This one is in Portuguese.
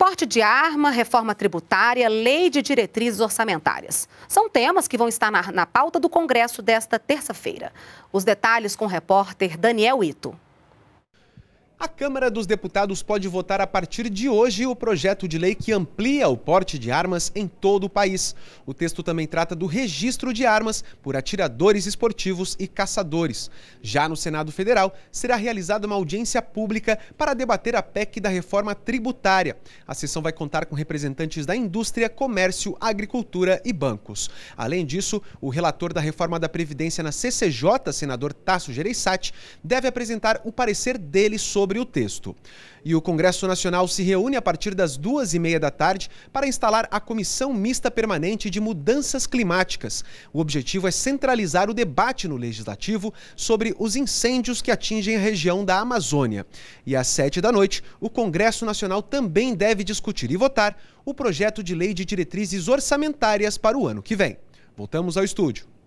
porte de arma, reforma tributária, lei de diretrizes orçamentárias. São temas que vão estar na, na pauta do Congresso desta terça-feira. Os detalhes com o repórter Daniel Ito. A Câmara dos Deputados pode votar a partir de hoje o projeto de lei que amplia o porte de armas em todo o país. O texto também trata do registro de armas por atiradores esportivos e caçadores. Já no Senado Federal, será realizada uma audiência pública para debater a PEC da reforma tributária. A sessão vai contar com representantes da indústria, comércio, agricultura e bancos. Além disso, o relator da reforma da Previdência na CCJ, senador Tasso Gereissati, deve apresentar o parecer dele sobre sobre o texto. E o Congresso Nacional se reúne a partir das duas e meia da tarde para instalar a Comissão Mista Permanente de Mudanças Climáticas. O objetivo é centralizar o debate no Legislativo sobre os incêndios que atingem a região da Amazônia. E às sete da noite, o Congresso Nacional também deve discutir e votar o projeto de lei de diretrizes orçamentárias para o ano que vem. Voltamos ao estúdio.